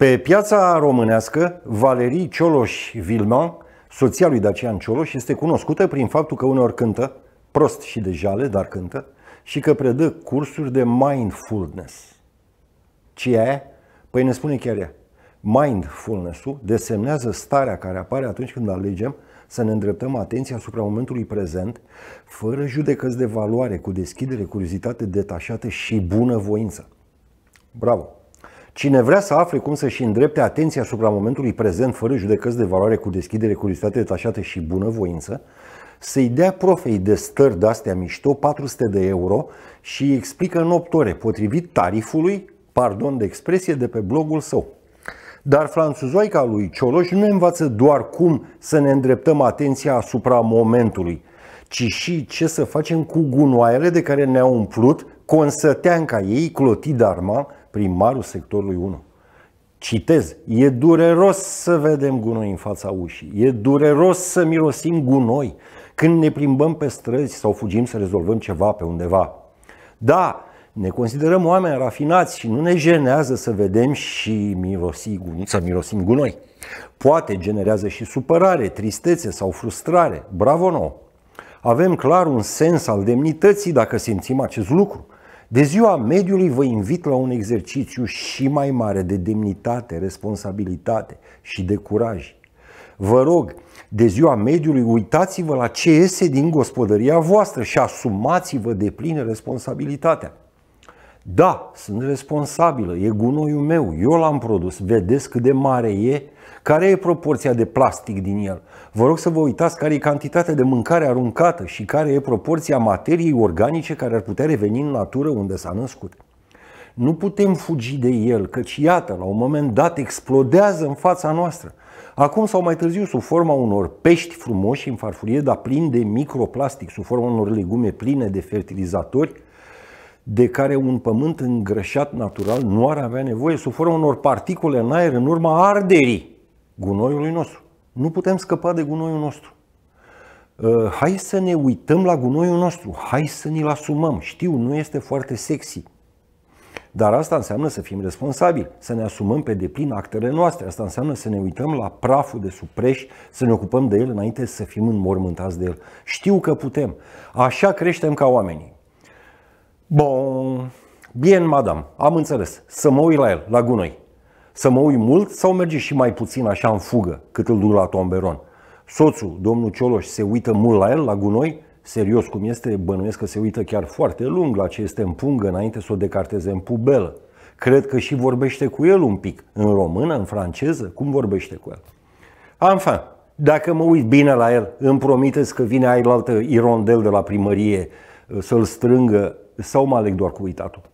Pe piața românească, Valerii Cioloș Vilman, soția lui Dacian Cioloș, este cunoscută prin faptul că uneori cântă, prost și de jale, dar cântă, și că predă cursuri de mindfulness. Ce e? Păi ne spune chiar ea. Mindfulness-ul desemnează starea care apare atunci când alegem să ne îndreptăm atenția asupra momentului prezent, fără judecăți de valoare, cu deschidere, curiozitate detașată și bunăvoință. Bravo! Cine vrea să afle cum să-și îndrepte atenția asupra momentului prezent fără judecăți de valoare cu deschidere, curiozitate detașată și bunăvoință, să-i dea profei de stări de-astea mișto 400 de euro și îi explică în 8 ore, potrivit tarifului, pardon de expresie, de pe blogul său. Dar franțuzoica lui Cioloș nu ne învață doar cum să ne îndreptăm atenția asupra momentului, ci și ce să facem cu gunoaiele de care ne-au umplut consăteanca ei, Clotid Arman primarul sectorului 1. Citez, e dureros să vedem gunoi în fața ușii, e dureros să mirosim gunoi când ne plimbăm pe străzi sau fugim să rezolvăm ceva pe undeva. Da, ne considerăm oameni rafinați și nu ne jenează să vedem și mirosi, să mirosim gunoi. Poate generează și supărare, tristețe sau frustrare. Bravo nou! Avem clar un sens al demnității dacă simțim acest lucru. De ziua mediului vă invit la un exercițiu și mai mare de demnitate, responsabilitate și de curaj. Vă rog, de ziua mediului, uitați-vă la ce iese din gospodăria voastră și asumați-vă de plin responsabilitatea. Da, sunt responsabilă, e gunoiul meu, eu l-am produs, vedeți cât de mare e, care e proporția de plastic din el. Vă rog să vă uitați care e cantitatea de mâncare aruncată și care e proporția materiei organice care ar putea reveni în natură unde s-a născut. Nu putem fugi de el, căci iată, la un moment dat explodează în fața noastră. Acum sau mai târziu, sub forma unor pești frumoși în farfurie, dar plini de microplastic, sub forma unor legume pline de fertilizatori, de care un pământ îngrășat natural nu ar avea nevoie sub formă unor particule în aer în urma arderii gunoiului nostru. Nu putem scăpa de gunoiul nostru. Uh, hai să ne uităm la gunoiul nostru, hai să ne-l asumăm. Știu, nu este foarte sexy, dar asta înseamnă să fim responsabili, să ne asumăm pe deplin actele noastre. Asta înseamnă să ne uităm la praful de supreș, să ne ocupăm de el înainte să fim înmormântați de el. Știu că putem. Așa creștem ca oamenii. Bun, bien, madam, am înțeles. Să mă uit la el, la gunoi. Să mă uit mult sau merge și mai puțin așa în fugă, cât îl duc la tomberon? Soțul, domnul Cioloș, se uită mult la el, la gunoi? Serios cum este, bănuiesc că se uită chiar foarte lung la ce este în pungă înainte să o decarteze în pubelă. Cred că și vorbește cu el un pic, în română, în franceză, cum vorbește cu el. Anfa, dacă mă uit bine la el, îmi promiteți că vine ailaltă irondel de la primărie uh, să-l strângă sau mă aleg doar cu uitatul?